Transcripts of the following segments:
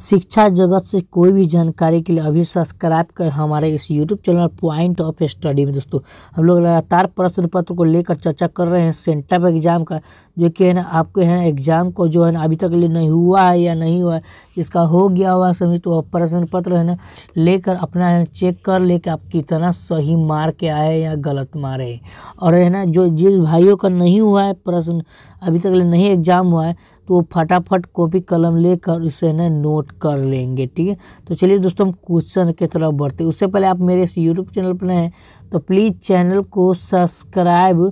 शिक्षा जगत से कोई भी जानकारी के लिए अभी सब्सक्राइब कर हमारे इस YouTube channel point of study में दोस्तों हम लोग लगातार प्रश्न पत्र को लेकर चर्चा कर रहे हैं सेंटर पर एग्ज़ाम का जो कि है ना आपके है ना एग्ज़ाम को जो है ना अभी तक लिए नहीं हुआ है या नहीं हुआ है इसका हो गया हुआ समझ तो प्रश्न पत्र है ना लेकर अपना है चेक कर ले कि आप कितना सही मार के आए या गलत मार है और है ना जो जिस भाइयों का नहीं हुआ है प्रश्न अभी तक नहीं एग्ज़ाम हुआ है तो वो फटाफट कॉपी कलम लेकर उसे ना नोट कर लेंगे ठीक है तो चलिए दोस्तों हम क्वेश्चन के तरफ बढ़ते उससे पहले आप मेरे इस यूट्यूब चैनल पर हैं तो प्लीज़ चैनल को सब्सक्राइब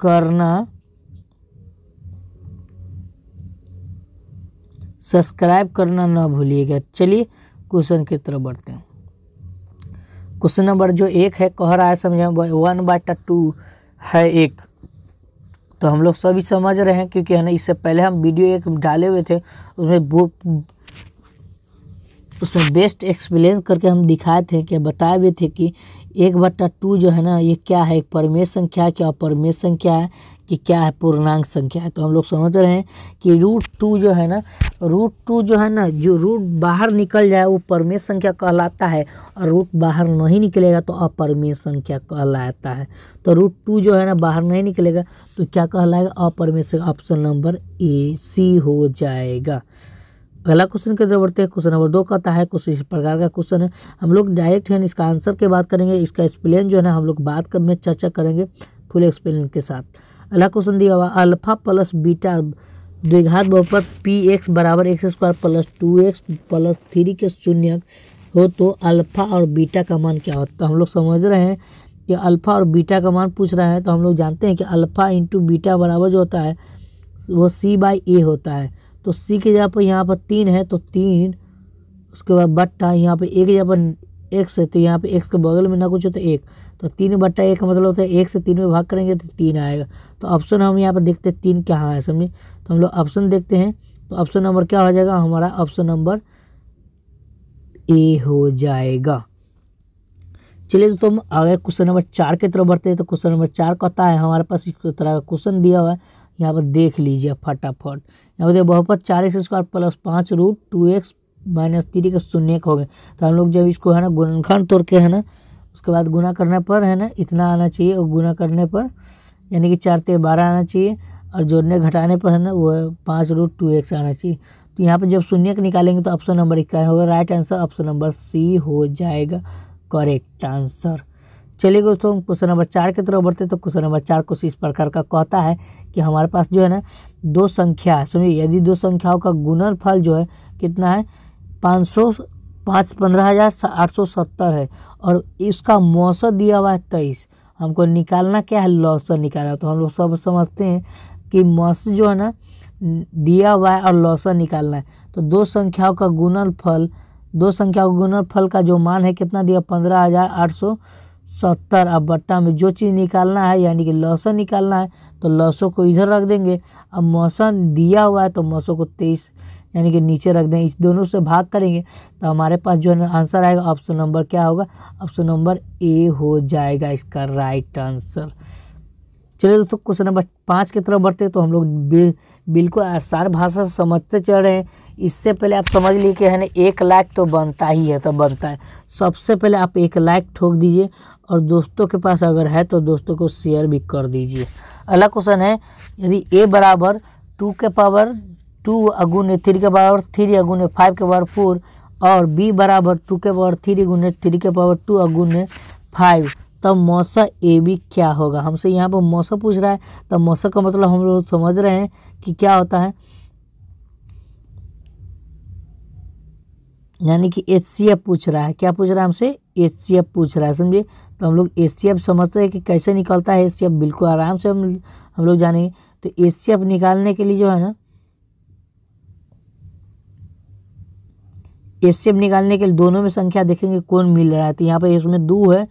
करना सब्सक्राइब करना ना भूलिएगा चलिए क्वेश्चन की तरफ बढ़ते हैं क्वेश्चन नंबर जो एक है कह रहा है समझे वन बाटा टू है एक तो हम लोग सभी समझ रहे हैं क्योंकि है ना इससे पहले हम वीडियो एक डाले हुए थे उसमें वो उसमें बेस्ट एक्सप्लेन करके हम दिखाए थे कि बताए भी थे कि एक बट्टा टू जो है ना ये क्या है एक परमेय संख्या है क्या अपरमेय संख्या है कि क्या है पूर्णांक संख्या है तो हम लोग समझ रहे हैं कि रूट टू जो है ना रूट टू जो है ना जो रूट बाहर निकल जाए वो परमेय संख्या कहलाता है और रूट बाहर नहीं निकलेगा तो अपरमेय संख्या कहलाता है तो रूट टू जो है ना बाहर नहीं निकलेगा तो क्या कहलाएगा अपरमेय संख्या ऑप्शन नंबर ए सी हो जाएगा अगला क्वेश्चन की तरफ बढ़ते हैं क्वेश्चन नंबर दो कहता है कुछ इस प्रकार का क्वेश्चन है हम लोग डायरेक्ट है इसका आंसर की बात करेंगे इसका एक्सप्लेन जो है ना हम लोग बात कर में चर्चा करेंगे फुल एक्सप्लेन के साथ अगला क्वेश्चन दिया हुआ अल्फा प्लस बीटा द्विघात बहुपद पी एक्स बराबर X square plus two X plus three के शून्य हो तो अल्फा और बीटा का मान क्या होता है हम लोग समझ रहे हैं कि अल्फा और बीटा का मान पूछ रहे हैं तो हम लोग जानते हैं कि अल्फा इंटू बीटा बराबर जो होता है वो सी बाई ए होता है तो सी के जगह पर यहाँ पर तीन है तो तीन उसके बाद बट्टा यहाँ पे एक जगह पर एक्स है तो यहाँ पे एक्स के बगल में ना कुछ हो तो एक तो तीन बट्टा एक मतलब होता है एक से तीन में भाग करेंगे तो तीन आएगा तो ऑप्शन हम यहाँ पर देखते हैं तीन क्या है समझे तो हम लोग ऑप्शन देखते हैं तो ऑप्शन नंबर क्या हो जाएगा हमारा ऑप्शन नंबर ए हो जाएगा चलिए दोस्तों हम आगे क्वेश्चन नंबर चार की तरफ बढ़ते हैं तो क्वेश्चन नंबर चार कहता है हमारे पास इस तरह का क्वेश्चन दिया हुआ है यहाँ पर देख लीजिए फटाफट यहाँ पर देखिए बहुपद चार एक्स स्क्वायर प्लस पाँच root two X minus three का शून्य हो गया तो हम लोग जब इसको है ना गुणखंड तोड़ के है ना उसके बाद गुना करने पर है ना इतना आना चाहिए और गुना करने पर यानी कि चार तेरह बारह आना चाहिए और जोड़ने घटाने पर है ना वो पाँच रूट टू एक्स आना चाहिए तो यहाँ पर जब शून्य का निकालेंगे तो ऑप्शन नंबर इक्का होगा right answer option number C हो जाएगा करेक्ट आंसर चलिए दोस्तों क्वेश्चन नंबर चार की तरफ बढ़ते तो क्वेश्चन नंबर चार कुछ इस प्रकार का कहता है कि हमारे पास जो है ना दो संख्या है समझिए यदि दो संख्याओं का गुणनफल जो है कितना है पाँच सौ पाँच पंद्रह हज़ार आठ सौ सत्तर है और इसका मौसम दिया हुआ है तेईस हमको निकालना क्या है लॉस तो निकालना तो हम लोग सब समझते हैं कि मौस जो है ना दिया हुआ है और लॉसा निकालना है तो दो संख्याओं का गुणनफल दो संख्याओं का गुणनफल का जो मान है कितना दिया पंद्रह हज़ार आठ सौ सत्तर अब बट्टा में जो चीज़ निकालना है यानी कि लहसुन निकालना है तो लहसुन को इधर रख देंगे अब मौसम दिया हुआ है तो मौसम को तेईस यानी कि नीचे रख देंगे इस दोनों से भाग करेंगे तो हमारे पास जो आंसर आएगा ऑप्शन नंबर क्या होगा ऑप्शन नंबर ए हो जाएगा इसका राइट आंसर चलिए दोस्तों क्वेश्चन नंबर पाँच की तरफ बढ़ते तो हम लोग बिल्कुल आसान भाषा से समझते चल रहे हैं इससे पहले आप समझ लीजिए कि है ना एक लाख तो बनता ही है तो बनता है सबसे पहले आप एक लाख ठोक दीजिए और दोस्तों के पास अगर है तो दोस्तों को शेयर भी कर दीजिए अगला क्वेश्चन है यदि ए बराबर टू के पावर टू अगुने थ्री के पावर थ्री अगुने फाइव के पावर फोर और बी बराबर टू के पावर थ्री गुने थ्री के पावर टू अगुने फाइव तब तो मौसा ए बी क्या होगा हमसे यहाँ पर मौसा पूछ रहा है तब तो मौसा का मतलब हम लोग समझ रहे हैं कि क्या होता है यानी कि एच सी एफ पूछ रहा है क्या पूछ रहा है हमसे एच सी एफ पूछ रहा है समझिए तो हम लोग एच सी समझते हैं कि कैसे निकलता है एच सी बिल्कुल आराम से हम हम लोग जानेंगे तो एच सी एफ निकालने के लिए जो है ना एच सी एफ निकालने के लिए दोनों में संख्या देखेंगे कौन मिल रहा है तो यहाँ पर इसमें दो है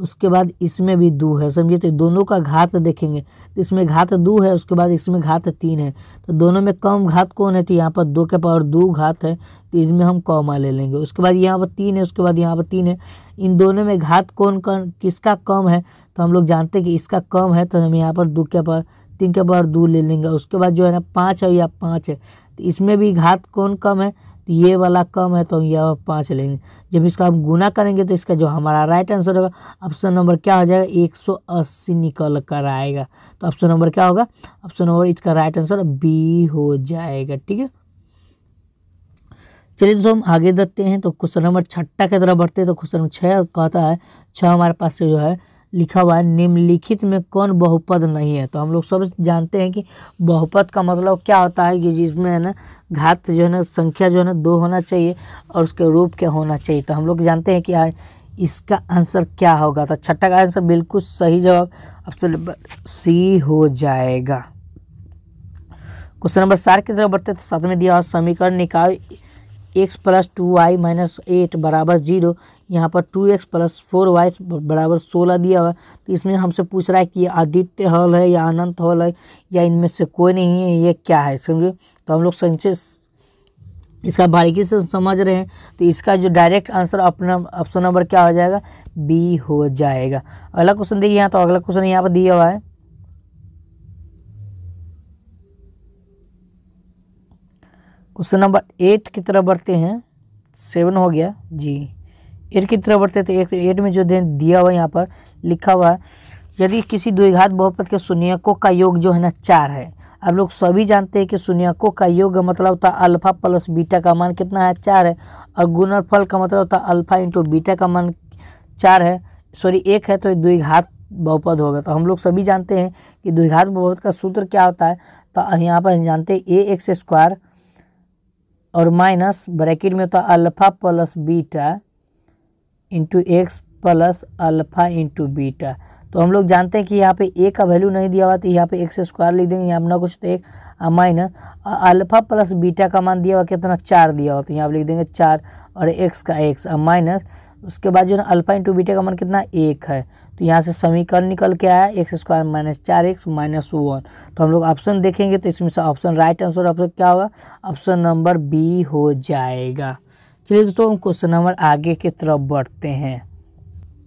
उसके बाद इसमें भी दो है समझिए तो दोनों का घात देखेंगे तो इसमें घात दो है उसके बाद इसमें घात तीन है तो दोनों में कम घात कौन है तो यहाँ पर दो के पावर दो घात है तो इसमें हम कौमा ले लेंगे उसके बाद यहाँ पर तीन है उसके बाद यहाँ पर तीन है इन दोनों में घात कौन कौन किसका कम है तो हम लोग जानते हैं कि इसका कम है तो हम यहाँ पर दो के पावर तीन के पावर दो ले लेंगे उसके बाद जो है ना पाँच है या पाँच है तो इसमें भी घात कौन कम है तो ये वाला कम है तो हम यह पाँच लेंगे जब इसका हम गुना करेंगे तो इसका जो हमारा राइट आंसर होगा ऑप्शन नंबर क्या हो जाएगा एक सौ अस्सी निकल कर आएगा तो ऑप्शन नंबर क्या होगा ऑप्शन नंबर इसका राइट आंसर बी हो जाएगा ठीक है चलिए दोस्तों हम आगे देखते हैं तो क्वेश्चन नंबर छठा की तरफ बढ़ते हैं तो क्वेश्चन नंबर छः कहता है छः हमारे पास से जो है लिखा हुआ है निम्नलिखित में कौन बहुपद नहीं है तो हम लोग सब जानते हैं कि बहुपद का मतलब क्या होता है कि जिसमें है ना घात जो है ना संख्या जो है ना दो होना चाहिए और उसके रूप के होना चाहिए तो हम लोग जानते हैं कि आ, इसका आंसर क्या होगा तो छठा का आंसर बिल्कुल सही जवाब ऑप्शन नंबर सी हो जाएगा क्वेश्चन नंबर सात की तरफ बढ़ते तो साथ में दिया और समीकरण निकाय X plus two Y minus eight बराबर जीरो यहाँ पर two X plus four Y बराबर सोलह दिया हुआ है तो इसमें हमसे पूछ रहा है कि आदित्य हॉल है या अनंत हॉल है या इनमें से कोई नहीं है ये क्या है समझे तो हम लोग संचय इसका बारीकी से समझ रहे हैं तो इसका जो डायरेक्ट आंसर अपना ऑप्शन नंबर क्या हो जाएगा बी हो जाएगा अगला क्वेश्चन देखिए यहाँ तो अगला क्वेश्चन यहाँ पर दिया हुआ है क्वेश्चन नंबर एट की तरफ बढ़ते हैं सेवन हो गया जी एट की तरफ बढ़ते हैं तो एक एट में जो दिया हुआ यहाँ पर लिखा हुआ है यदि किसी द्विघात बहुपद के शून्यकों का योग जो है ना चार है अब लोग सभी जानते हैं कि शून्यकों का योग मतलब होता है अल्फा प्लस बीटा का मान कितना है चार है और गुणनफल का मतलब होता है अल्फा इंटू बीटा का मान चार है सॉरी एक है तो द्विघात बहुपद होगा तो हम लोग सभी जानते हैं कि द्विघात बहुपद का सूत्र क्या होता है तो यहाँ पर जानते हैं ए एक्स स्क्वायर और माइनस ब्रैकेट में होता alpha plus beta into X plus alpha into beta तो हम लोग जानते हैं कि यहाँ पे ए का वैल्यू नहीं दिया हुआ तो यहाँ पे एक्स स्क्वायर लिख देंगे यहाँ ना कुछ तो एक माइनस अल्फ़ा प्लस बीटा का मान दिया हुआ कितना चार दिया हुआ तो यहाँ पे लिख देंगे चार और एक्स का एक्स माइनस उसके बाद जो है अल्फा इंटू बीटा का मान कितना एक है तो यहाँ से समीकरण निकल के आया एक्स स्क्वायर माइनस चार एक्स माइनस वन तो हम लोग ऑप्शन देखेंगे तो इसमें से ऑप्शन राइट आंसर ऑप्शन क्या होगा ऑप्शन नंबर बी हो जाएगा चलिए दोस्तों हम क्वेश्चन नंबर आगे की तरफ बढ़ते हैं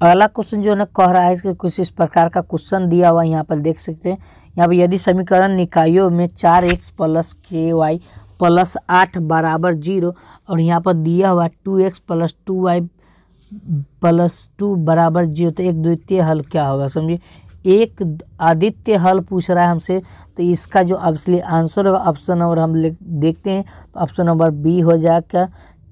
अगला क्वेश्चन जो है कह रहा है इसके कुछ इस प्रकार का क्वेश्चन दिया हुआ यहाँ पर देख सकते हैं यहाँ पर यदि समीकरण निकायों में चार X plus K Y plus आठ बराबर जीरो और यहाँ पर दिया हुआ two X plus two Y plus two बराबर जीरो तो एक द्वितीय हल क्या होगा समझिए एक आदित्य हल पूछ रहा है हमसे तो इसका जो असली आंसर होगा ऑप्शन नंबर हम देखते हैं तो ऑप्शन नंबर बी हो जाएगा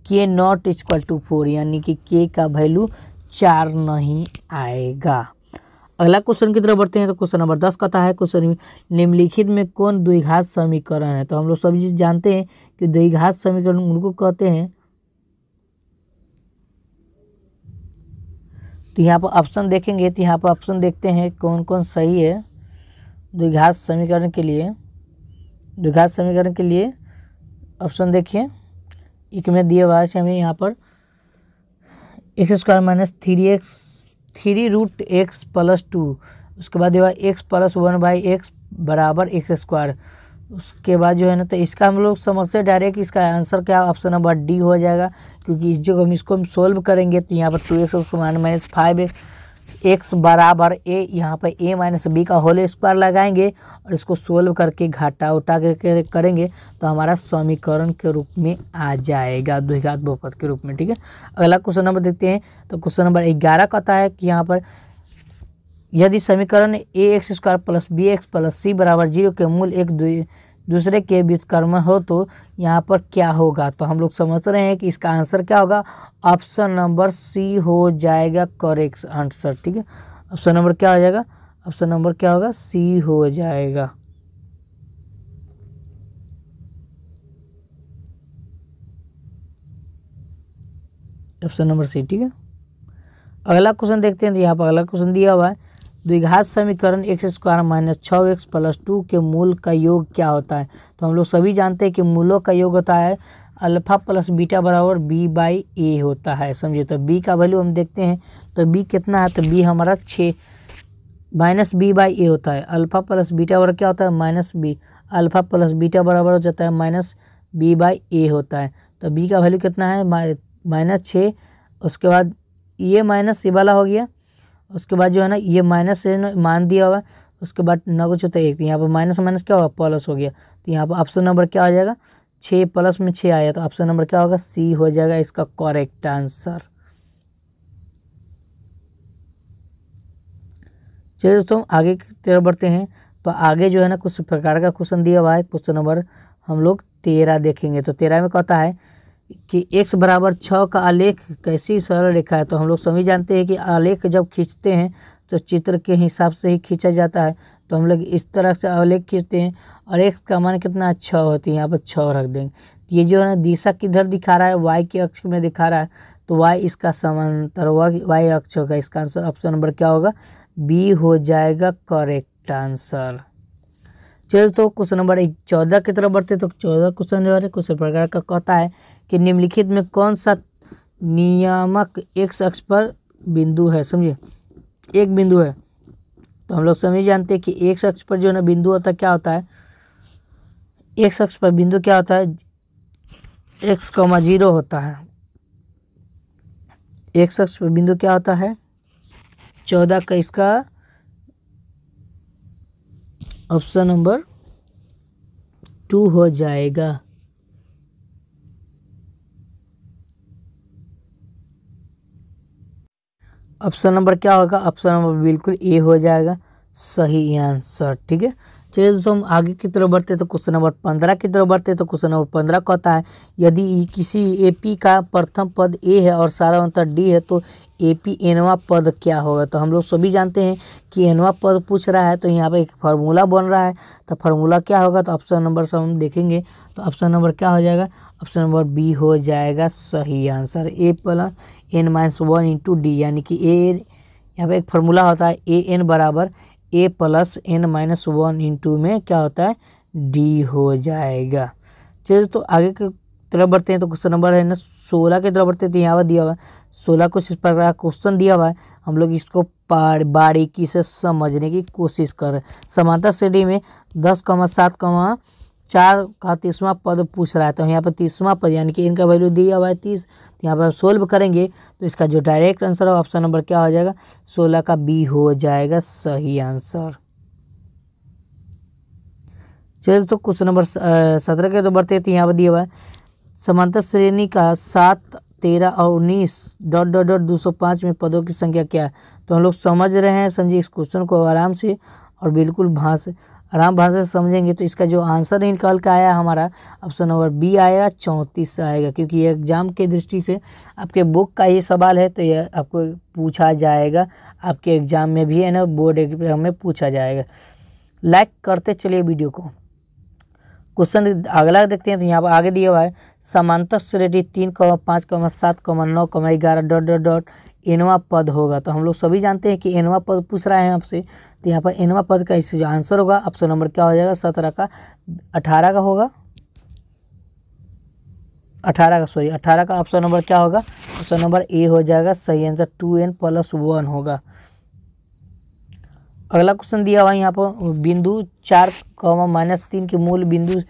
के नॉट इजक्वल टू फोर यानी कि के का वैल्यू चार नहीं आएगा अगला क्वेश्चन की तरफ बढ़ते हैं तो क्वेश्चन नंबर दस कहता है क्वेश्चन निम्नलिखित में कौन द्विघात समीकरण है तो हम लोग सभी जानते हैं कि द्विघात समीकरण उनको कहते हैं तो यहाँ पर ऑप्शन देखेंगे तो यहाँ पर ऑप्शन देखते हैं कौन कौन सही है द्विघात समीकरण के लिए द्विघात समीकरण के लिए ऑप्शन देखिए एक में दिए हुआ है हमें यहाँ पर X square minus three X three root X plus two उसके बाद दिया हुआ X plus one by X बराबर एक्स स्क्वायर उसके बाद जो है ना तो इसका हम लोग समझते हैं डायरेक्ट इसका आंसर क्या ऑप्शन नंबर डी हो जाएगा क्योंकि इस जो हम इसको हम सोल्व करेंगे तो यहाँ पर टू एक्स और समान माइनस फाइव एक्स बराबर ए यहाँ पर ए माइनस बी का होल स्क्वायर लगाएंगे और इसको सोल्व करके घाटा उठा के करेंगे तो हमारा समीकरण के रूप में आ जाएगा द्विघात बहुपद के रूप में ठीक है अगला क्वेश्चन नंबर देखते हैं तो क्वेश्चन नंबर ग्यारह कहता है कि यहाँ पर यदि समीकरण A X square plus B X plus C बराबर जीरो के मूल एक दूसरे के कर्म हो तो यहाँ पर क्या होगा तो हम लोग समझ रहे हैं कि इसका आंसर क्या होगा ऑप्शन नंबर सी हो जाएगा करेक्ट आंसर ठीक है ऑप्शन नंबर क्या हो जाएगा ऑप्शन नंबर क्या होगा सी हो जाएगा ऑप्शन नंबर सी ठीक है अगला क्वेश्चन देखते हैं तो यहाँ पर अगला क्वेश्चन दिया हुआ है द्विघात समीकरण एक्स स्क्वायर माइनस छः एक्स प्लस टू के मूल का योग क्या होता है तो हम लोग सभी जानते हैं कि मूलों का योग होता है अल्फा प्लस बीटा बराबर बी बाई ए होता है समझे तो बी का वैल्यू हम देखते हैं तो बी कितना है तो बी हमारा छः माइनस बी बाई ए होता है अल्फा प्लस बीटा बराबर क्या होता है minus B alpha plus beta बराबर हो जाता है माइनस बी बाई ए होता है तो बी का वैल्यू कितना है माइनस छः उसके बाद ये माइनस ये वाला हो गया उसके बाद जो है ना ये माइनस से मान दिया हुआ है उसके बाद कुछ होता है एक तो यहाँ पर माइनस माइनस क्या होगा प्लस हो गया तो यहाँ पर ऑप्शन नंबर क्या आ जाएगा छः प्लस में छः आया तो ऑप्शन नंबर क्या होगा सी हो जाएगा इसका करेक्ट आंसर चलिए दोस्तों आगे तरफ बढ़ते हैं तो आगे जो है ना कुछ प्रकार का क्वेश्चन दिया हुआ है क्वेश्चन नंबर हम लोग तेरह देखेंगे तो तेरह में कहता है कि एक्स बराबर छः का आलेख कैसी सरल रेखा है तो हम लोग सभी जानते हैं कि आलेख जब खींचते हैं तो चित्र के हिसाब से ही खींचा जाता है तो हम लोग इस तरह से आलेख खींचते हैं और x का मान कितना छः होती है यहाँ पर छः रख देंगे ये जो है ना दिशा किधर दिखा रहा है वाई के अक्ष में दिखा रहा है तो वाई इसका समांतर होगा वाई अक्ष होगा इसका आंसर ऑप्शन नंबर क्या होगा बी हो जाएगा करेक्ट आंसर चलिए तो क्वेश्चन नंबर चौदह की तरफ बढ़ते तो चौदह क्वेश्चन जो है कुछ प्रकार का कहता है कि निम्नलिखित में कौन सा नियामक एक्स अक्ष पर बिंदु है समझिए एक बिंदु है तो हम लोग समझ जानते हैं कि एक अक्ष पर जो है ना बिंदु होता क्या होता है एक अक्ष पर बिंदु क्या होता है एक्स कॉमा जीरो होता है एक अक्ष पर बिंदु क्या होता है चौदह का इसका ऑप्शन नंबर टू हो जाएगा ऑप्शन नंबर क्या होगा ऑप्शन नंबर बिल्कुल ए हो जाएगा सही आंसर ठीक है चलिए दोस्तों हम आगे की तरफ बढ़ते हैं तो क्वेश्चन नंबर पंद्रह की तरफ बढ़ते हैं तो क्वेश्चन नंबर पंद्रह कहता है यदि किसी एपी का प्रथम पद ए है और सारा अंतर डी है तो ए पी एनवा पद क्या होगा तो हम लोग सभी जानते हैं कि एनवा पद पूछ रहा है तो यहाँ पर एक फार्मूला बन रहा है तो फार्मूला क्या होगा तो ऑप्शन नंबर से हम देखेंगे तो ऑप्शन नंबर क्या हो जाएगा ऑप्शन नंबर बी हो जाएगा सही answer A plus N minus one into D यानी कि ए यहाँ पे एक फार्मूला होता है ए एन बराबर A plus N minus one into में क्या होता है डी हो जाएगा चलिए तो आगे के तरफ बढ़ते हैं तो क्वेश्चन नंबर है ना सोलह की तरफ बढ़ते हैं तो यहाँ पर दिया हुआ है सोलह को इस प्रकार क्वेश्चन दिया हुआ है हम लोग इसको बारीकी से समझने की कोशिश कर रहे हैं समानता श्रेणी में दस कमा सात कमा चार का तीसवा पद पूछ रहा है तो यहाँ पर तीसवा पद यानी कि इनका वैल्यू दिया हुआ है तीस तो यहाँ पर सोल्व करेंगे तो इसका जो डायरेक्ट आंसर है ऑप्शन नंबर क्या हो जाएगा सोलह का बी हो जाएगा सही आंसर चलिए दोस्तों क्वेश्चन नंबर सत्रह के तो बढ़ते थे तो यहाँ पर दिया हुआ है समांतर श्रेणी का सात तेरह और उन्नीस डॉट डॉट डॉट दो सौ में पदों की संख्या क्या है तो हम लोग समझ रहे हैं समझिए इस क्वेश्चन को आराम से और बिल्कुल भाष आराम भाषा से समझेंगे तो इसका जो आंसर निकाल का आया हमारा ऑप्शन नंबर बी आएगा चौंतीस आएगा क्योंकि ये एग्जाम के दृष्टि से आपके बुक का ही सवाल है तो यह आपको पूछा जाएगा आपके एग्जाम में भी है ना बोर्ड एग्जाम में पूछा जाएगा लाइक करते चलिए वीडियो को क्वेश्चन अगला देखते हैं तो यहाँ पर आगे दिया हुआ है समांतर श्रेणी तीन कमा पाँच कमा सात कमा नौ कमा ग्यारह डॉट डॉट डॉट एनवा पद होगा तो हम लोग सभी जानते हैं कि एनवा पद पूछ रहा है आपसे तो यहाँ पर एनवा पद का इससे जो आंसर होगा ऑप्शन नंबर क्या हो जाएगा सत्रह का अठारह का होगा अठारह का सॉरी अठारह का ऑप्शन नंबर क्या होगा ऑप्शन नंबर ए हो जाएगा सही answer two N plus one होगा अगला क्वेश्चन दिया हुआ है यहाँ पर बिंदु चार कॉमा माइनस तीन के मूल बिंदु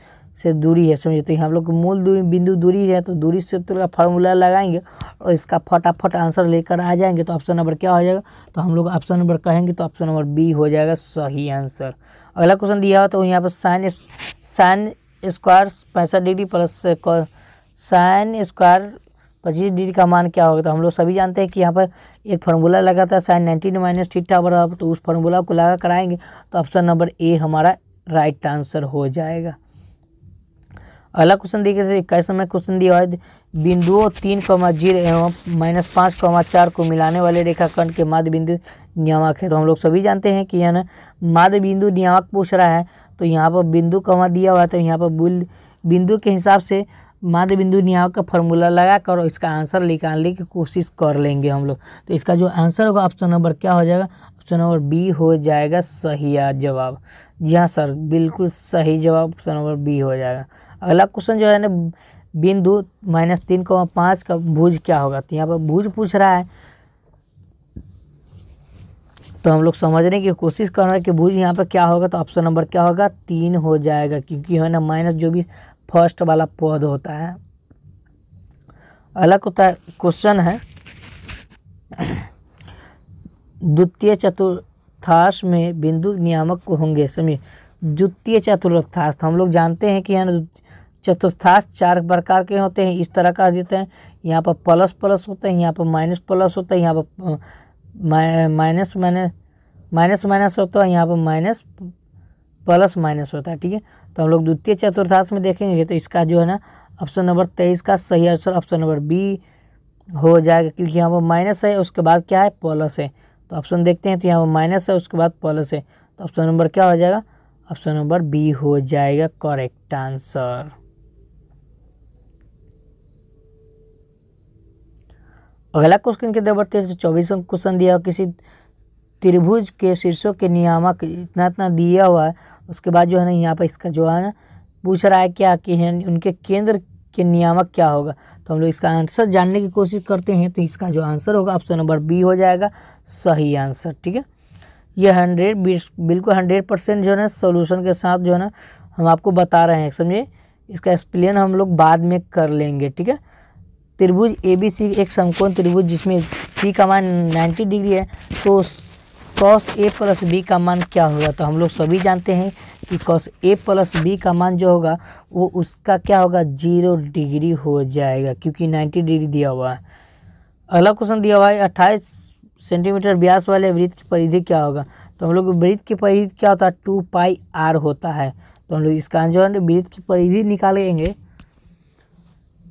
से दूरी है समझे तो हम लोग मूल दूरी बिंदु दूरी है तो दूरी सूत्र का फार्मूला लगाएंगे और इसका फटाफट आंसर लेकर आ जाएंगे तो ऑप्शन नंबर क्या हो जाएगा तो हम लोग ऑप्शन नंबर कहेंगे तो ऑप्शन नंबर बी हो जाएगा सही आंसर अगला क्वेश्चन दिया हो तो यहाँ पर साइन साइन स्क्वायर पैंसठ डिग्री प्लस साइन स्क्वायर पच्चीस डिग्री का मान क्या होगा तो हम लोग सभी जानते हैं कि यहाँ पर एक फार्मूला लगा था साइन नाइनटीन माइनस ठीठा बराबर तो उस फार्मूला को लगा कराएंगे तो ऑप्शन नंबर ए हमारा राइट आंसर हो जाएगा अगला क्वेश्चन देखिए सर तो इक्कीस में क्वेश्चन दिया है बिंदुओं तीन कौमा जीरो एवं माइनस पाँच कौमा चार को मिलाने वाले रेखाखंड के माध्य बिंदु नियामक है तो हम लोग सभी जानते हैं कि यह माध्य बिंदु नियामक पूछ रहा है तो यहाँ पर बिंदु कौमा दिया हुआ है तो यहाँ पर बिंदु के हिसाब से माध्य बिंदु नियामक का फॉर्मूला लगा कर और इसका आंसर निकालने की कोशिश कर लेंगे हम लोग तो इसका जो आंसर होगा ऑप्शन नंबर क्या हो जाएगा ऑप्शन नंबर बी हो जाएगा सही जवाब जी हाँ सर बिल्कुल सही जवाब ऑप्शन नंबर बी हो जाएगा अगला क्वेश्चन जो है ना बिंदु माइनस तीन को पाँच का भूज क्या होगा तो यहाँ पर भूज पूछ रहा है तो हम लोग समझने की कोशिश कर रहे हैं कि भूज यहाँ पर क्या होगा तो ऑप्शन नंबर क्या होगा तीन हो जाएगा क्योंकि है ना माइनस जो भी फर्स्ट वाला पद होता है अलग होता है क्वेश्चन है द्वितीय चतुर्थाश में बिंदु नियामक होंगे समी द्वितीय चतुर्थाश तो हम लोग जानते हैं कि यहाँ चतुर्थाश चार प्रकार के होते हैं इस तरह का देते हैं यहाँ पर प्लस प्लस होते हैं यहाँ पर माइनस प्लस होता है यहाँ पर माइनस माइनस माइनस माइनस होता है यहाँ पर माइनस प्लस माइनस होता है ठीक है तो हम लोग द्वितीय चतुर्थाश में देखेंगे तो इसका जो है ना ऑप्शन नंबर तेईस का सही आंसर ऑप्शन नंबर बी हो जाएगा क्योंकि यहाँ पर माइनस है उसके बाद क्या है प्लस है तो ऑप्शन देखते हैं तो यहाँ पर माइनस है उसके बाद प्लस है तो ऑप्शन नंबर क्या हो जाएगा ऑप्शन नंबर बी हो जाएगा करेक्ट आंसर अगला क्वेश्चन की तरफ बढ़ते हैं चौबीस क्वेश्चन दिया किसी त्रिभुज के शीर्षों के नियामक इतना इतना दिया हुआ है उसके बाद जो है ना यहाँ पर इसका जो है ना पूछ रहा है क्या कि है उनके केंद्र के नियामक क्या होगा तो हम लोग इसका आंसर जानने की कोशिश करते हैं तो इसका जो आंसर होगा ऑप्शन नंबर बी हो जाएगा सही आंसर ठीक है ये हंड्रेड बिल्कुल हंड्रेड परसेंट जो है ना सोल्यूशन के साथ जो है ना हम आपको बता रहे हैं समझिए इसका एक्सप्लेन हम लोग बाद में कर लेंगे ठीक है त्रिभुज ए बी सी एक समकोण त्रिभुज जिसमें सी का मान नाइन्टी डिग्री है तो कॉस ए प्लस बी का मान क्या होगा तो हम लोग सभी जानते हैं कि कॉस ए प्लस बी का मान जो होगा वो उसका क्या होगा जीरो डिग्री हो जाएगा क्योंकि नाइन्टी डिग्री दिया हुआ है अगला क्वेश्चन दिया हुआ है अट्ठाईस सेंटीमीटर व्यास वाले वृत्त की परिधि क्या होगा तो हम लोग वृत्त की परिधि क्या होता है टू पाई आर होता है तो हम लोग इसका आंसर वृत्त की परिधि निकालेंगे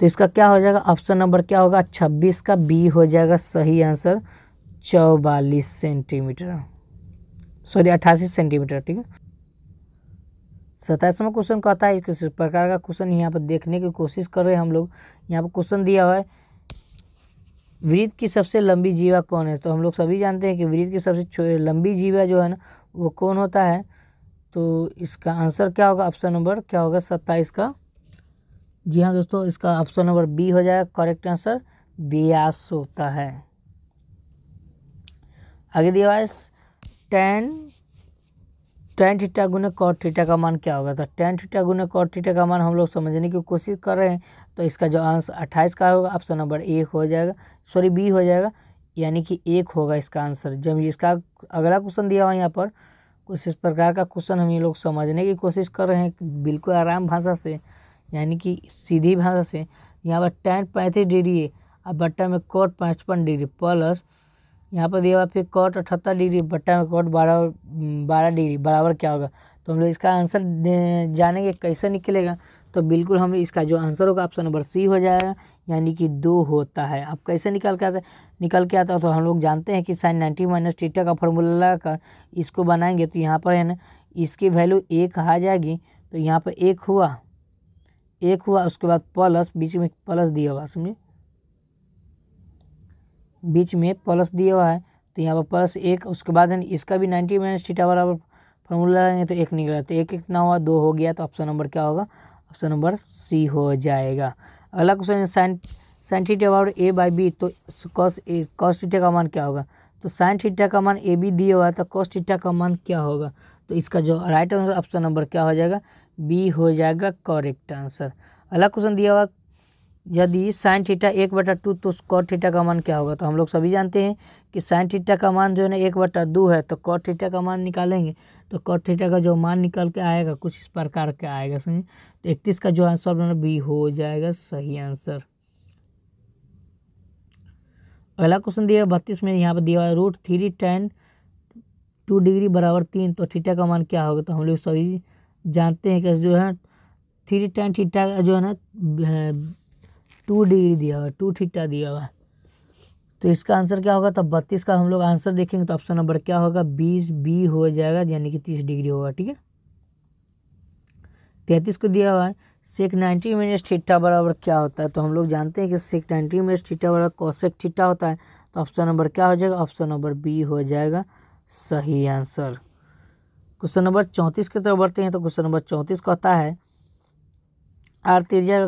तो इसका क्या हो जाएगा ऑप्शन नंबर क्या होगा छब्बीस का बी हो जाएगा सही आंसर चौवालीस सेंटीमीटर सॉरी अट्ठासी सेंटीमीटर ठीक है सताइसवा क्वेश्चन कहता है किस प्रकार का क्वेश्चन यहाँ पर देखने की कोशिश कर रहे हैं हम लोग यहाँ पर क्वेश्चन दिया हुआ है वृद्ध की सबसे लंबी जीवा कौन है तो हम लोग सभी जानते हैं कि वृद्ध की सबसे लंबी जीवा जो है ना वो कौन होता है तो इसका आंसर क्या होगा ऑप्शन नंबर क्या होगा सत्ताईस का जी हाँ दोस्तों इसका ऑप्शन नंबर बी हो जाएगा करेक्ट आंसर ब्यास होता है आगे दिया हुआ टेन टेन थीटा गुने कॉट थीटा का मान क्या होगा तो टेन थीटा गुने कॉट थीटा का मान हम लोग समझने की कोशिश कर रहे हैं तो इसका जो आंसर अट्ठाईस का होगा ऑप्शन नंबर एक हो जाएगा सॉरी बी हो जाएगा यानी कि एक होगा इसका आंसर जब इसका अगला क्वेश्चन दिया हुआ यहाँ पर कुछ इस प्रकार का क्वेश्चन हम ये लोग समझने की कोशिश कर रहे हैं बिल्कुल आराम भाषा से यानी कि सीधी भाषा से यहाँ पर टेन पैंतीस डिग्री और बट्टा में कोट पचपन डिग्री प्लस यहाँ पर दिया हुआ फिर कोट अठहत्तर डिग्री बट्टा में कोट बारह बारह डिग्री बराबर क्या होगा तो हम लोग इसका आंसर जानेंगे कैसे निकलेगा तो बिल्कुल हमें इसका जो आंसर होगा ऑप्शन नंबर सी हो जाएगा यानी कि दो होता है अब कैसे निकल के आता निकल के आता है तो हम लोग जानते हैं कि साइन नाइन्टी माइनस टीटा का फॉर्मूला लगाकर इसको बनाएंगे तो यहाँ पर है ना इसकी वैल्यू एक आ जाएगी तो यहाँ पर एक हुआ एक हुआ उसके बाद प्लस बीच में प्लस दिया हुआ समझे बीच में प्लस दिया हुआ है तो यहाँ पर प्लस एक उसके बाद है इसका भी नाइन्टी माइनस टीटा बराबर फॉर्मूला लगाएंगे तो एक जाता है एक कितना हुआ दो हो गया तो ऑप्शन नंबर क्या होगा ऑप्शन नंबर सी हो जाएगा अगला क्वेश्चन है sine sine theta about A by B तो कॉस ए कॉस थीटा का मान क्या होगा तो साइन थीटा का मान ए बी दिया हुआ है तो कॉस थीटा का मान क्या होगा तो इसका जो राइट आंसर ऑप्शन नंबर क्या हो जाएगा बी हो जाएगा करेक्ट आंसर अगला क्वेश्चन दिया हुआ यदि साइन थीटा एक बटा टू तो कॉट थीटा का मान क्या होगा तो हम लोग सभी जानते हैं कि साइन थीटा का मान जो है ना एक बटा दो है तो कॉट थीटा का मान निकालेंगे तो कट थीटा का जो मान निकल के आएगा कुछ इस प्रकार का आएगा समझे तो इकतीस का जो आंसर बना बी हो जाएगा सही आंसर अगला क्वेश्चन दिया बत्तीस में यहाँ पर दिया हुआ है root three tan two degree बराबर तीन तो थीटा का मान क्या होगा तो हम लोग सभी जानते हैं कि जो है थ्री टेन थीटा का जो है ना टू डिग्री दिया हुआ है टू थीटा दिया हुआ है तो इसका आंसर क्या होगा तब बत्तीस का हम लोग आंसर देखेंगे तो ऑप्शन नंबर क्या होगा बीस बी हो जाएगा यानी कि तीस डिग्री होगा ठीक है तैंतीस को दिया हुआ है सेक नाइन्टी माइनस ठिट्ठा बराबर क्या होता है तो हम लोग जानते हैं कि सेक नाइन्टी माइनस ठिट्ठा बराबर कौशेक ठिट्ठा होता है तो ऑप्शन नंबर क्या हो जाएगा ऑप्शन नंबर बी हो जाएगा सही आंसर क्वेश्चन नंबर चौंतीस की तरफ बढ़ते हैं तो क्वेश्चन नंबर चौंतीस कहता है आर तीजा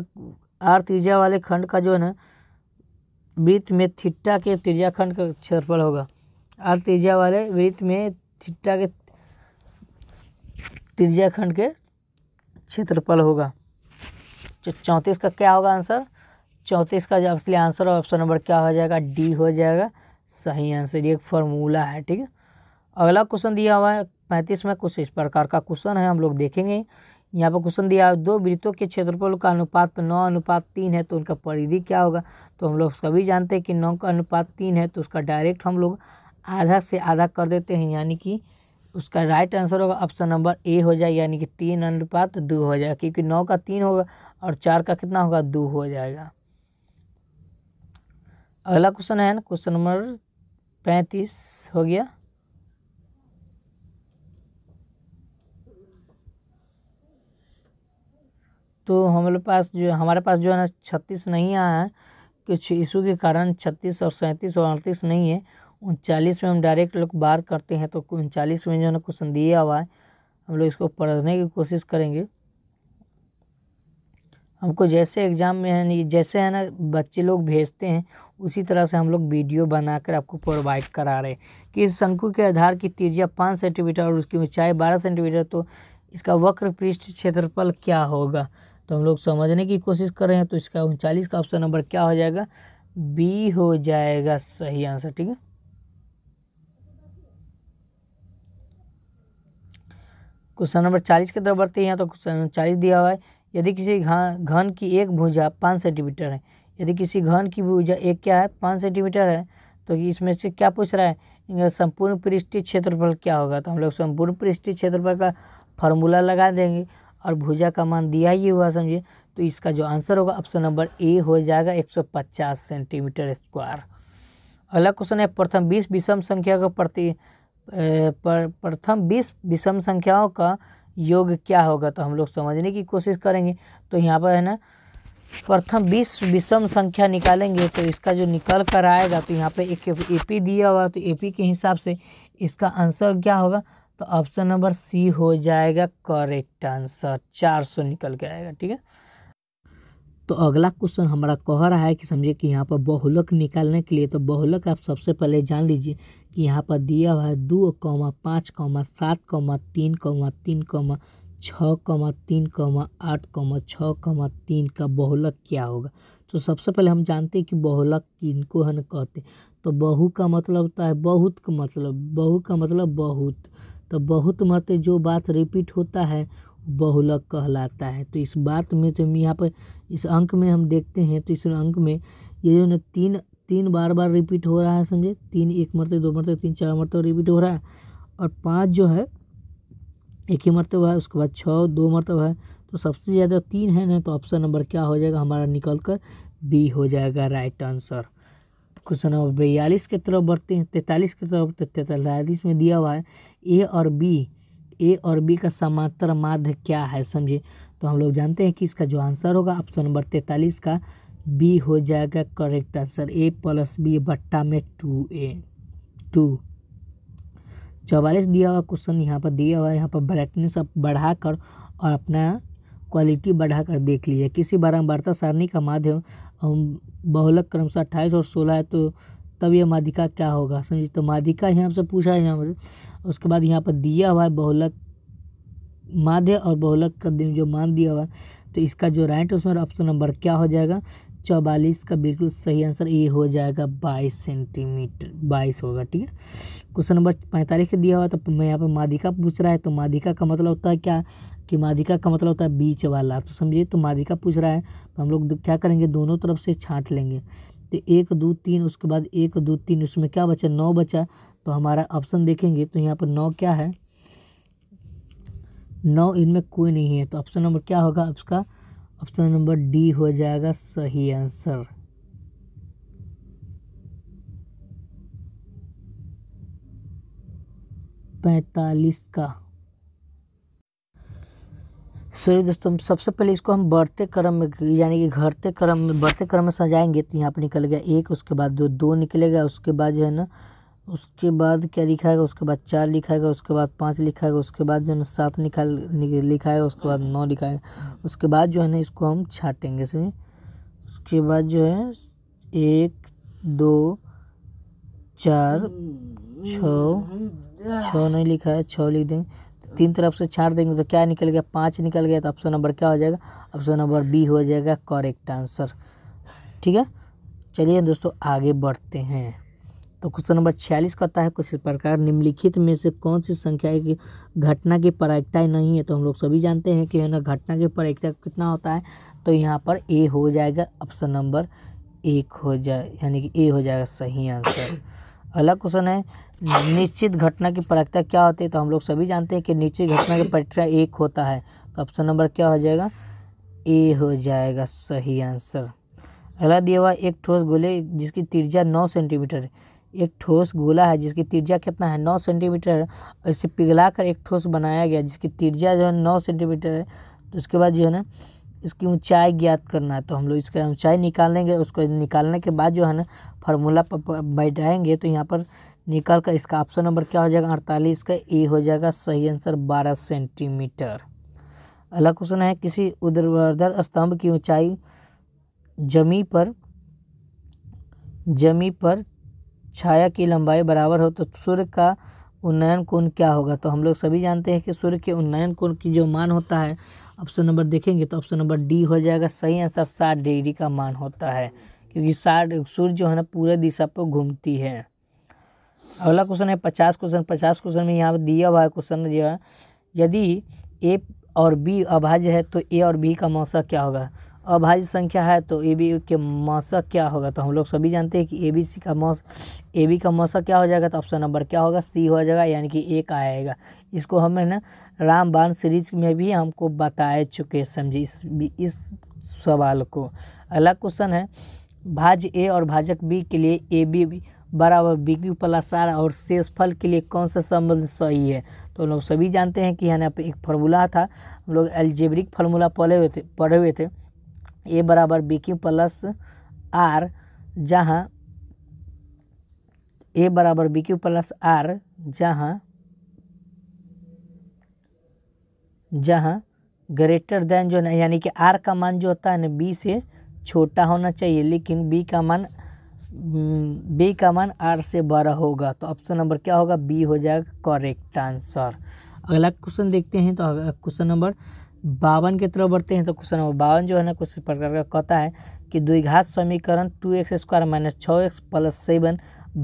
आर तिरजा वाले खंड का जो है ना वृत्त में थिट्टा के त्रिजाखंड का क्षेत्रफल होगा आर त्रिज्या वाले वृत्त में थिट्टा के त्रिज्या खंड के क्षेत्रफल होगा तो चौंतीस का क्या होगा आंसर चौंतीस का जब इसलिए आंसर ऑप्शन नंबर क्या हो जाएगा डी हो जाएगा सही आंसर ये एक फॉर्मूला है ठीक है अगला क्वेश्चन दिया हुआ है पैंतीस में कुछ इस प्रकार का क्वेश्चन है हम लोग देखेंगे यहाँ पर क्वेश्चन दिया दो वृत्तों के क्षेत्रफल का अनुपात नौ अनुपात तीन है तो उनका परिधि क्या होगा तो हम लोग सभी जानते हैं कि नौ का अनुपात तीन है तो उसका डायरेक्ट हम लोग आधा से आधा कर देते हैं यानी कि उसका राइट आंसर होगा ऑप्शन नंबर ए हो जाए यानी कि तीन अनुपात दो हो जाएगा क्योंकि नौ का तीन होगा और चार का कितना होगा दो हो जाएगा अगला क्वेश्चन है ना क्वेश्चन नंबर पैंतीस हो गया तो हम लोग पास जो हमारे पास जो है ना छत्तीस नहीं आया है कुछ इशू के कारण छत्तीस और सैंतीस और अड़तीस नहीं है उनचालीस में हम डायरेक्ट लोग बार करते हैं तो उनचालीस में जो है ना क्वेश्चन दिया हुआ है हम लोग इसको पढ़ने की कोशिश करेंगे हमको जैसे एग्ज़ाम में है जैसे है ना बच्चे लोग भेजते हैं उसी तरह से हम लोग वीडियो बनाकर आपको प्रोवाइड करा रहे हैं कि इस शंकु के आधार की त्रिज्या पाँच सेंटीमीटर और उसकी ऊंचाई बारह सेंटीमीटर तो इसका वक्र पृष्ठ क्षेत्रफल क्या होगा तो हम लोग समझने की कोशिश कर रहे हैं तो इसका उनचालीस का ऑप्शन नंबर क्या हो जाएगा बी हो जाएगा सही आंसर ठीक है क्वेश्चन नंबर चालीस की तरफ बढ़ते हैं तो क्वेश्चन चालीस दिया हुआ है यदि किसी घन की एक भुजा पाँच सेंटीमीटर है यदि किसी घन की भुजा एक क्या है पाँच सेंटीमीटर है तो इसमें से क्या पूछ रहा है संपूर्ण पृष्ठीय क्षेत्रफल क्या होगा तो हम लोग संपूर्ण पृष्ठीय क्षेत्रफल का फार्मूला लगा देंगे और भुजा का मान दिया ही हुआ समझिए तो इसका जो आंसर होगा ऑप्शन नंबर ए हो जाएगा 150 सेंटीमीटर स्क्वायर अगला क्वेश्चन है प्रथम बीस विषम संख्या का प्रति पर प्रथम बीस विषम संख्याओं का योग क्या होगा तो हम लोग समझने की कोशिश करेंगे तो यहाँ पर है ना प्रथम बीस विषम संख्या निकालेंगे तो इसका जो निकल कर आएगा तो यहाँ पे एक ए पी दिया हुआ तो ए पी के हिसाब से इसका आंसर क्या होगा तो ऑप्शन नंबर सी हो जाएगा करेक्ट आंसर चार सौ निकल के आएगा ठीक है तो अगला क्वेश्चन हमारा कह रहा है कि समझिए कि यहाँ पर बहुलक निकालने के लिए तो बहुलक आप सबसे पहले जान लीजिए कि यहाँ पर दिया हुआ है दो कौमा पाँच कौमा सात कौमा तीन कौमा तीन कौमा छः कौमा तीन कौमा आठ कौमा छः कौमा तीन का बहुलक क्या होगा तो सबसे पहले हम जानते हैं कि बहुलक किनको ना कहते तो बहु का मतलब होता है बहुत का मतलब बहु का मतलब बहुत तो बहुत मरते जो बात रिपीट होता है बहुलक कहलाता है तो इस बात में तो हम यहाँ पर इस अंक में हम देखते हैं तो इस अंक में ये जो ना तीन तीन बार बार रिपीट हो रहा है समझे तीन एक मरते दो मरते तीन चार मरते तो रिपीट हो रहा है और पाँच जो है एक ही मरतबा तो है उसके बाद छः दो मरतबा है तो सबसे ज़्यादा तीन है ना तो ऑप्शन नंबर क्या हो जाएगा हमारा निकल कर बी हो जाएगा राइट आंसर क्वेश्चन नंबर बयालीस की तरफ बढ़ते हैं तैंतालीस की तरफ तैतालीस में दिया हुआ है ए और बी ए और बी का समांतर माध्य क्या है समझे तो हम लोग जानते हैं कि इसका जो आंसर होगा ऑप्शन नंबर तैंतालीस का बी हो जाएगा correct answer A plus B बट्टा में टू ए टू चौवालीस दिया हुआ क्वेश्चन यहाँ पर दिया हुआ है यहाँ पर ब्राइटनेस आप बढ़ाकर और अपना क्वालिटी बढ़ाकर देख लीजिए किसी बारंबारता सारणी का माध्यम बहुलक क्रमशः अट्ठाईस और सोलह है तो तब यह मादिका क्या होगा समझिए तो मादिका यहाँ से पूछा है यहाँ पर उसके बाद यहाँ पर दिया हुआ है बहुलक माध्य और बहुलक का जो मान दिया हुआ है तो इसका जो राइट उसमें ऑप्शन नंबर क्या हो जाएगा चौवालीस का बिल्कुल सही आंसर ए हो जाएगा बाईस सेंटीमीटर बाईस होगा ठीक है क्वेश्चन नंबर पैंतालीस का दिया हुआ तो मैं यहाँ पर माधिका पूछ रहा है तो माधिका का मतलब होता है क्या कि माधिका का मतलब होता है बीच वाला तो समझिए तो माधिका पूछ रहा है तो हम लोग क्या करेंगे दोनों तरफ से छाँट लेंगे तो एक दो तीन उसके बाद एक दो तीन उसमें क्या बचा नौ बचा तो हमारा ऑप्शन देखेंगे तो यहाँ पर नौ क्या है नौ इनमें कोई नहीं है तो ऑप्शन नंबर क्या होगा उसका ऑप्शन नंबर डी हो जाएगा सही आंसर पैंतालीस का सूर्य दोस्तों सबसे पहले इसको हम बढ़ते क्रम में यानी कि घरते क्रम में बढ़ते क्रम में सजाएंगे तो यहाँ पर निकल गया एक उसके बाद दो दो निकलेगा उसके बाद जो है ना उसके बाद क्या लिखा है उसके बाद चार लिखा है उसके बाद पाँच लिखा है उसके बाद जो है ना सात निकाल लिखा है उसके बाद नौ लिखा है उसके बाद जो है ना इसको हम छाटेंगे इसमें उसके बाद जो है एक दो चार छ छः नहीं लिखा है छः लिख देंगे तीन तरफ से छाट देंगे तो क्या निकल गया पाँच निकल गया तो ऑप्शन नंबर क्या हो जाएगा ऑप्शन नंबर बी हो जाएगा करेक्ट आंसर ठीक है चलिए दोस्तों आगे बढ़ते हैं तो क्वेश्चन नंबर छियालीस कहता है कुछ प्रकार निम्नलिखित में से कौन सी संख्या की घटना की परायिकता नहीं है तो हम लोग सभी जानते हैं कि है ना घटना की परायिकता कितना होता है तो यहाँ पर ए हो जाएगा ऑप्शन नंबर एक हो जाए यानी कि ए हो जाएगा सही आंसर अगला क्वेश्चन है निश्चित घटना की प्राथमिकता क्या होती है तो हम लोग सभी जानते हैं कि निश्चित घटना की प्राथमिकता एक होता है तो ऑप्शन नंबर क्या हो जाएगा ए हो जाएगा सही आंसर अगला दिया हुआ एक ठोस गोले जिसकी तिरजा नौ सेंटीमीटर है एक ठोस गोला है जिसकी तिरजा कितना है नौ सेंटीमीटर है और इसे पिघलाकर एक ठोस बनाया गया जिसकी तिरजा जो है नौ सेंटीमीटर है तो उसके बाद जो है ना इसकी ऊंचाई ज्ञात करना है तो हम लोग इसका ऊंचाई निकालेंगे उसको निकालने के बाद जो है ना फार्मूला पर बैठाएंगे तो यहाँ पर निकल कर इसका ऑप्शन नंबर क्या हो जाएगा अड़तालीस का ए हो जाएगा सही आंसर बारह सेंटीमीटर अगला क्वेश्चन है किसी उदर्धर स्तंभ की ऊंचाई जमी पर जमी पर छाया की लंबाई बराबर हो तो सूर्य का उन्नयन कोण क्या होगा तो हम लोग सभी जानते हैं कि सूर्य के उन्नयन कोण की जो मान होता है ऑप्शन नंबर देखेंगे तो ऑप्शन नंबर डी हो जाएगा सही आंसर सात डिग्री का मान होता है क्योंकि सूर्य जो है ना पूरे दिशा पर घूमती है अगला क्वेश्चन है पचास क्वेश्चन पचास क्वेश्चन में यहाँ पर दिया हुआ है क्वेश्चन जो है यदि ए और बी अभाज्य है तो ए और बी का मौसम क्या होगा अभाज्य संख्या है तो ए बी के मौसम क्या होगा तो हम लोग सभी जानते हैं कि ए बी सी का मौस ए बी का मौसम क्या हो जाएगा तो ऑप्शन नंबर क्या होगा सी हो जाएगा यानी कि एक आएगा इसको हमें ना रामबाण सीरीज में भी हमको बताए चुके समझे इस इस सवाल को अगला क्वेश्चन है भाज ए और भाजक बी के लिए ए बी बराबर बी क्यू प्लस आर और शेष फल के लिए कौन सा संबंध सही है तो हम लोग सभी जानते हैं कि यहाँ पे एक फार्मूला था हम लोग एलजेब्रिक फार्मूला पढ़े हुए थे पढ़े हुए थे ए बराबर बी क्यू प्लस आर जहाँ ए बराबर बी क्यू प्लस आर जहाँ जहाँ ग्रेटर देन जो है यानी कि आर का मान जो होता है ना बी से छोटा होना चाहिए लेकिन बी का मान बी हम्म, का मान आठ से बारह होगा तो ऑप्शन नंबर क्या होगा बी हो जाएगा करेक्ट आंसर अगला क्वेश्चन देखते हैं तो क्वेश्चन नंबर बावन की तरफ बढ़ते हैं तो क्वेश्चन नंबर बावन जो है ना कुछ प्रकार का कहता है कि द्विघात समीकरण टू एक्स स्क्वायर माइनस छः एक्स प्लस सेवन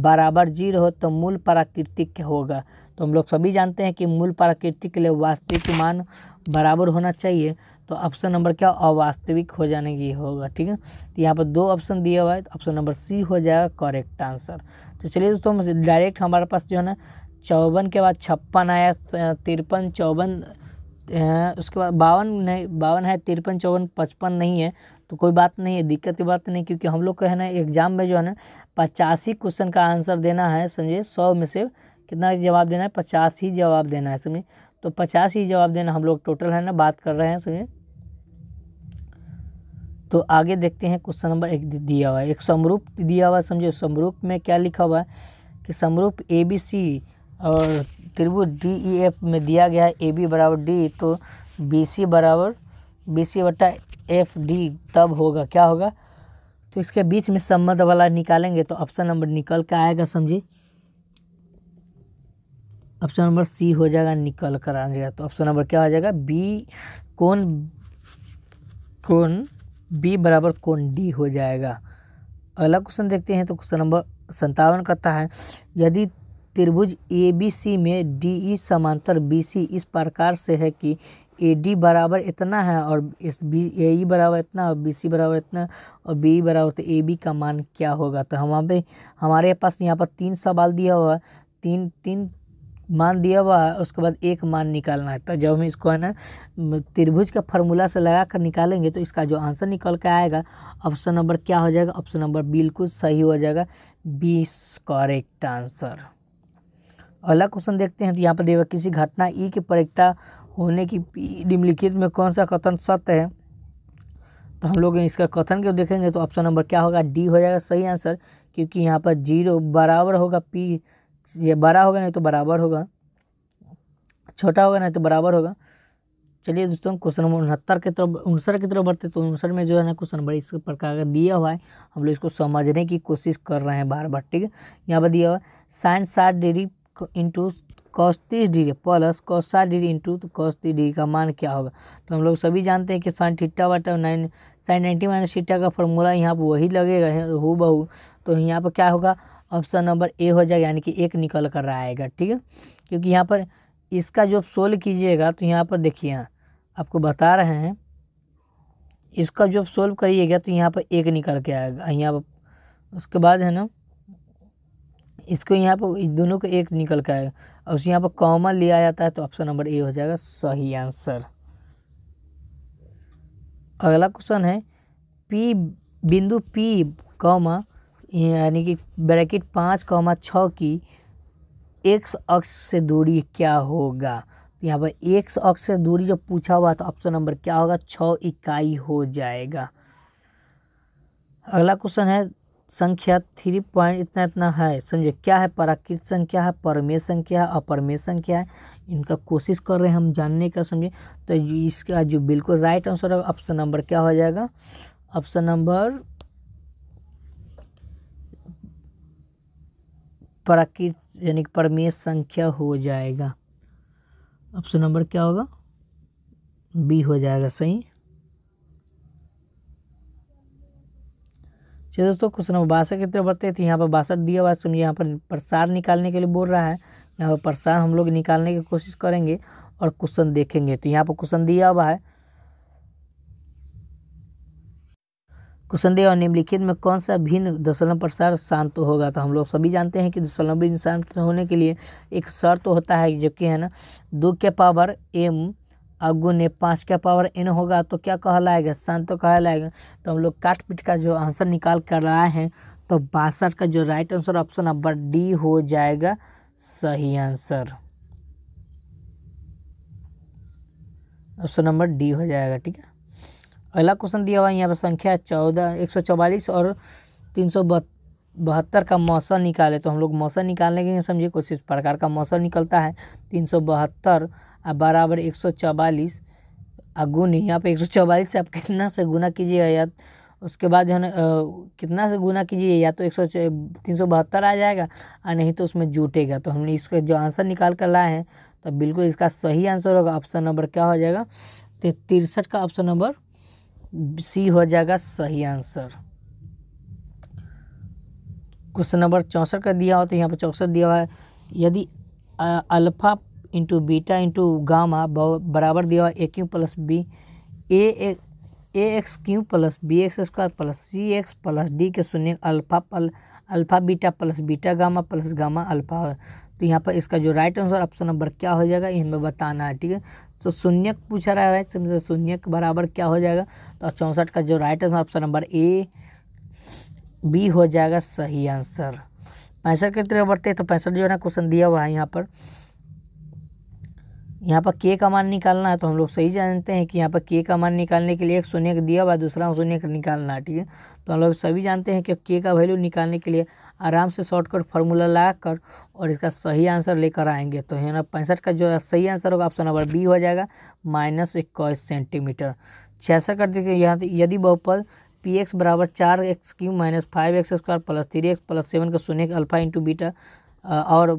बराबर जीरो हो तो मूल प्राकृतिक होगा तो हम लोग सभी जानते हैं कि मूल प्राकृतिक के लिए वास्तविक मान बराबर होना चाहिए तो ऑप्शन नंबर क्या अवास्तविक हो जाने की होगा ठीक है तो यहाँ पर दो ऑप्शन दिया हुआ है तो ऑप्शन नंबर सी हो जाएगा करेक्ट आंसर तो चलिए दोस्तों डायरेक्ट हमारे पास जो है ना चौवन के बाद छप्पन आया तिरपन चौवन उसके बाद बावन नहीं बावन है तिरपन चौवन पचपन नहीं है तो कोई बात नहीं है दिक्कत की बात नहीं क्योंकि हम लोग का है ना एग्ज़ाम में जो है ना पचासी क्वेश्चन का आंसर देना है समझिए सौ में से कितना जवाब देना है पचास ही जवाब देना है समझिए तो पचास ही जवाब देना हम लोग टोटल है ना बात कर रहे हैं सुनिए तो आगे देखते हैं क्वेश्चन नंबर एक दिया हुआ है एक समरूप दिया हुआ समझो समरूप में क्या लिखा हुआ है कि समरूप ए बी सी और त्रिभुज डी ई एफ में दिया गया है ए बी बराबर डी तो बी सी बराबर बी सी बटा एफ डी तब होगा क्या होगा तो इसके बीच में संबंध वाला निकालेंगे तो ऑप्शन नंबर निकल के आएगा समझिए ऑप्शन नंबर सी हो जाएगा निकल कर आ जाएगा तो ऑप्शन नंबर क्या हो जाएगा बी कौन कौन बी बराबर कौन डी हो जाएगा अगला क्वेश्चन देखते हैं तो क्वेश्चन नंबर संतावन कहता है यदि त्रिभुज ए बी सी में डी ई e समांतर बी सी इस प्रकार से है कि ए डी बराबर इतना है और बी ए ई बराबर इतना और बी सी बराबर इतना और बी ई e बराबर तो ए बी का मान क्या होगा तो हम पे हमारे पास यहाँ पर तीन सवाल दिया हुआ है तीन तीन मान दिया हुआ है उसके बाद एक मान निकालना है तो जब हम इसको है ना त्रिभुज का फार्मूला से लगा कर निकालेंगे तो इसका जो आंसर निकल के आएगा ऑप्शन नंबर क्या हो जाएगा ऑप्शन नंबर बिल्कुल सही हो जाएगा बीस करेक्ट आंसर अगला क्वेश्चन देखते हैं तो यहाँ पर देगा किसी घटना ई e की परीक्षा होने की निम्नलिखित में कौन सा कथन सत्य है तो हम लोग इसका कथन को देखेंगे तो ऑप्शन नंबर क्या होगा डी हो जाएगा सही आंसर क्योंकि यहाँ पर जीरो बराबर होगा पी ये बड़ा होगा नहीं तो बराबर होगा छोटा होगा नहीं तो बराबर होगा चलिए दोस्तों क्वेश्चन नंबर उनहत्तर की तरफ उनसठ की तरफ बढ़ते तो उनसठ में जो है ना क्वेश्चन नंबर इस प्रकार का दिया हुआ है हम लोग इसको समझने की कोशिश कर रहे हैं बार बार ठीक है यहाँ पर दिया हुआ है साइंस साठ डिग्री इंटू कॉस तीस डिग्री प्लस कॉस साठ डिग्री इंटू तो कॉस तीस डिग्री का मान क्या होगा तो हम लोग सभी जानते हैं कि साइन ठिट्टा वाटा nine sine ninety minus theta का फॉर्मूला यहाँ पर वही लगेगा हु बहू तो यहाँ पर क्या होगा ऑप्शन नंबर ए हो जाएगा यानी कि एक निकल कर रहा आएगा ठीक है क्योंकि यहाँ पर इसका जो सोल्व कीजिएगा तो यहाँ पर देखिए आपको बता रहे हैं इसका जो सोल्व करिएगा तो यहाँ पर एक निकल के आएगा यहाँ पर उसके बाद है ना इसको यहाँ पर इस दोनों को एक निकल के आएगा और उस यहाँ पर कॉमन लिया जाता है तो ऑप्शन नंबर ए हो जाएगा सही आंसर अगला क्वेश्चन है पी बिंदु पी कॉमा यानी कि ब्रैकेट पाँच कॉमा छः की एक्स अक्ष से दूरी क्या होगा यहाँ पर एक्स अक्ष से दूरी जब पूछा हुआ तो ऑप्शन नंबर क्या होगा छः इकाई हो जाएगा अगला क्वेश्चन है संख्या थ्री पॉइंट इतना इतना है समझे क्या है पराकृत संख्या है परमेय संख्या है अपरमे संख्या है इनका कोशिश कर रहे हैं हम जानने का समझे तो इसका जो बिल्कुल राइट आंसर है ऑप्शन नंबर क्या हो जाएगा ऑप्शन नंबर प्राकृत यानी परमेश संख्या हो जाएगा ऑप्शन नंबर क्या होगा बी हो जाएगा सही चलिए दोस्तों क्वेश्चन नंबर बासठ की तरफ बढ़ते थे तो यहाँ पर बासठ दिया हुआ है यहाँ पर प्रसार निकालने के लिए बोल रहा है यहाँ पर प्रसार हम लोग निकालने की कोशिश करेंगे और क्वेश्चन देखेंगे तो यहाँ पर क्वेश्चन दिया हुआ है क्वेश्चन दे और निम्नलिखित में कौन सा भिन्न दशलम प्रसार शांत तो होगा तो हम लोग सभी जानते हैं कि दशलम भिन्न शांत होने के लिए एक शर्त तो होता है जो कि है ना दो के पावर एम अगुने पाँच का पावर एन होगा तो क्या कहलाएगा शांत तो कहलाएगा तो हम लोग काट पिट का जो आंसर निकाल कर रहे हैं तो बासठ का जो right answer option number D हो जाएगा सही आंसर ऑप्शन नंबर डी हो जाएगा ठीक है अगला क्वेश्चन दिया हुआ है यहाँ पर संख्या चौदह एक सौ चौवालीस और तीन सौ बहत्तर का मौसम निकाले तो हम लोग मौसम निकालने के लिए समझिए कुछ इस प्रकार का मौसम निकलता है तीन सौ बहत्तर बराबर एक सौ चौवालीस गुण यहाँ पर एक सौ चौवालीस से आप कितना से गुना कीजिएगा या उसके बाद जो है कितना से गुना कीजिए या तो एक सौ तीन सौ बहत्तर आ जाएगा और नहीं तो उसमें जुटेगा तो हमने इसका जो आंसर निकाल कर लाए हैं तो बिल्कुल इसका सही आंसर होगा ऑप्शन नंबर क्या हो जाएगा तिरसठ का ऑप्शन नंबर सी हो जाएगा सही आंसर क्वेश्चन नंबर चौंसठ का दिया हो तो यहाँ पर चौंसठ दिया हुआ है यदि alpha into beta into gamma बराबर दिया हुआ A Q plus B A A X Q plus B X square plus C X plus D के शून्य alpha plus alpha beta plus beta gamma plus gamma alpha तो यहाँ पर इसका जो राइट आंसर ऑप्शन नंबर क्या हो जाएगा ये हमें बताना है ठीक है तो शून्यक पूछा रहा है तो शून्य बराबर क्या हो जाएगा तो चौंसठ का जो right answer option number A B हो जाएगा सही आंसर पैंसठ की तरफ बढ़ते हैं तो पैंसठ जो है ना क्वेश्चन दिया हुआ है यहाँ पर यहाँ पर के का मान निकालना है तो हम लोग सही जानते हैं कि यहाँ पर के का मान निकालने के लिए एक शून्य दिया हुआ है दूसरा शून्य निकालना है ठीक है तो हम लोग सभी जानते हैं कि के का वैल्यू निकालने के लिए आराम से शॉर्टकट फार्मूला ला कर और इसका सही आंसर लेकर आएंगे तो है ना पैंसठ का जो सही आंसर होगा ऑप्शन नंबर बी हो जाएगा माइनस इक्कीस सेंटीमीटर छियासठ कर देखिए यहाँ यदि बहुपद पी एक्स बराबर चार X Q minus five X square plus three X plus seven का शून्य अल्फा इंटू बीटा और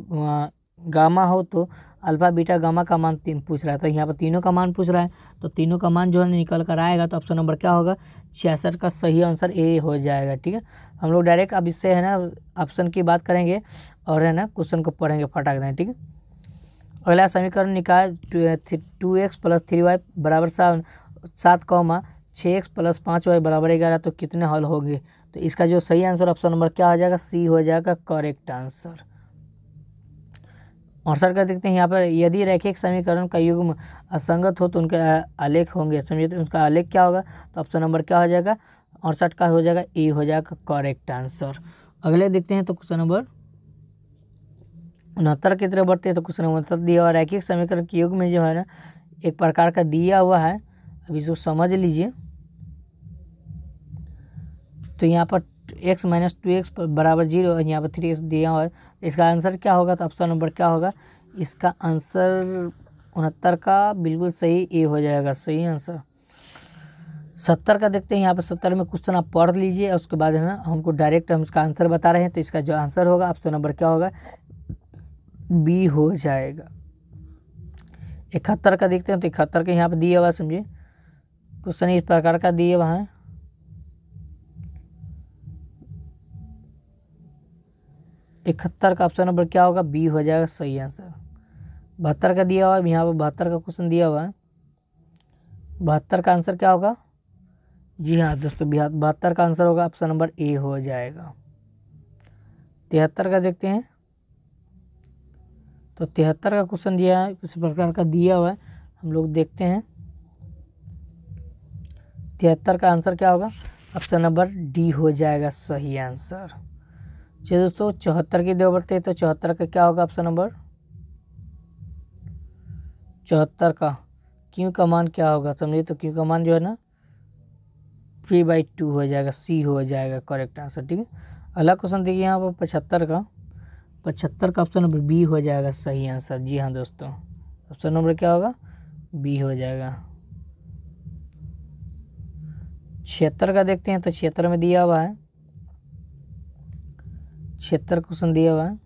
गामा हो तो अल्फा बीटा गामा का मान तीन पूछ रहा है तो यहाँ पर तीनों का मान पूछ रहा है तो तीनों का मान जो है निकल कर आएगा तो ऑप्शन नंबर क्या होगा छियासठ का सही आंसर ए हो जाएगा ठीक है हम लोग डायरेक्ट अब इससे है ना ऑप्शन की बात करेंगे और है ना क्वेश्चन को पढ़ेंगे फटाक दें ठीक है अगला समीकरण निकाय two X plus three Y बराबर सात सात कौमा छः एक्स प्लस पाँच वाई बराबर ग्यारह तो कितने हल होंगे तो इसका जो सही आंसर ऑप्शन नंबर क्या हो जाएगा सी हो जाएगा करेक्ट आंसर अड़सठ का देखते हैं यहाँ पर यदि रैखिक समीकरण का युग्म असंगत हो तो उनके आलेख होंगे समझे तो उनका आलेख क्या होगा तो ऑप्शन नंबर क्या हो जाएगा अड़सठ का हो जाएगा ई हो जाएगा करेक्ट आंसर अगले देखते हैं तो क्वेश्चन नंबर उनहत्तर की तरफ बढ़ते हैं तो क्वेश्चन नंबर उनहत्तर दिया हुआ रैखिक समीकरण के युग में जो है ना एक प्रकार का दिया हुआ है अब इसको समझ लीजिए तो यहाँ पर एक्स माइनस टू एक्स बराबर जीरो यहाँ पर थ्री एक्स दिया हुआ है इसका आंसर क्या होगा तो ऑप्शन नंबर क्या होगा इसका आंसर उनहत्तर का बिल्कुल सही ए हो जाएगा सही आंसर सत्तर का देखते हैं यहाँ पर सत्तर में क्वेश्चन आप पढ़ लीजिए और उसके बाद है ना हमको डायरेक्ट हम उसका आंसर बता रहे हैं तो इसका जो आंसर होगा ऑप्शन नंबर क्या होगा बी हो जाएगा इकहत्तर का देखते हैं तो इकहत्तर के यहाँ पर दिए हुआ समझिए क्वेश्चन इस प्रकार का दिए हुआ है इकहत्तर का ऑप्शन नंबर क्या होगा बी हो जाएगा सही आंसर बहत्तर का दिया हुआ है यहाँ पर बहत्तर का क्वेश्चन दिया हुआ है बहत्तर का आंसर क्या होगा जी हाँ दोस्तों बहत्तर का आंसर होगा ऑप्शन नंबर ए हो जाएगा तिहत्तर का देखते हैं तो तिहत्तर का क्वेश्चन दिया है किस प्रकार का दिया हुआ है हम लोग देखते हैं तिहत्तर का आंसर क्या होगा ऑप्शन नंबर डी हो जाएगा सही आंसर चलिए दोस्तों चौहत्तर की दो बढ़ते हैं तो चौहत्तर का क्या होगा ऑप्शन नंबर चौहत्तर का क्यों का मान क्या होगा समझिए तो क्यों का मान जो है ना थ्री बाई टू हो जाएगा सी हो जाएगा करेक्ट आंसर ठीक है अगला क्वेश्चन देखिए यहाँ पर पचहत्तर का पचहत्तर का ऑप्शन नंबर बी हो जाएगा सही आंसर जी हाँ दोस्तों ऑप्शन नंबर क्या होगा बी हो जाएगा छिहत्तर का देखते हैं तो छिहत्तर में दिया हुआ है छिहत्तर क्वेश्चन दिया हुआ है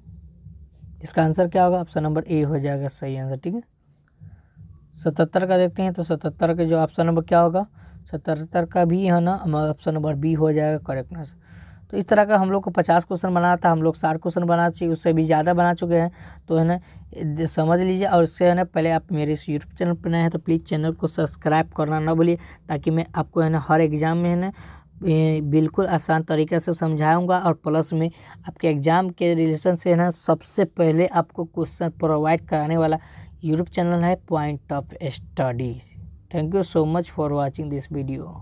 इसका आंसर क्या होगा ऑप्शन नंबर ए हो जाएगा सही आंसर ठीक है सतहत्तर का देखते हैं तो सतहत्तर का जो ऑप्शन नंबर क्या होगा सतहत्तर का भी है ना ऑप्शन नंबर बी हो जाएगा करेक्टनेस तो इस तरह का हम लोग को पचास क्वेश्चन बनाया था हम लोग साठ क्वेश्चन बना चाहिए उससे भी ज़्यादा बना चुके हैं तो है ना समझ लीजिए और इससे है ना पहले आप मेरे इस यूट्यूब चैनल पर नए हैं तो प्लीज़ चैनल को सब्सक्राइब करना ना भूलिए ताकि मैं आपको है ना हर एग्ज़ाम में है ना बिल्कुल आसान तरीके से समझाऊंगा और प्लस में आपके एग्ज़ाम के रिलेशन से ना सबसे पहले आपको क्वेश्चन प्रोवाइड कराने वाला यूट्यूब चैनल है point of study thank you so much for watching this video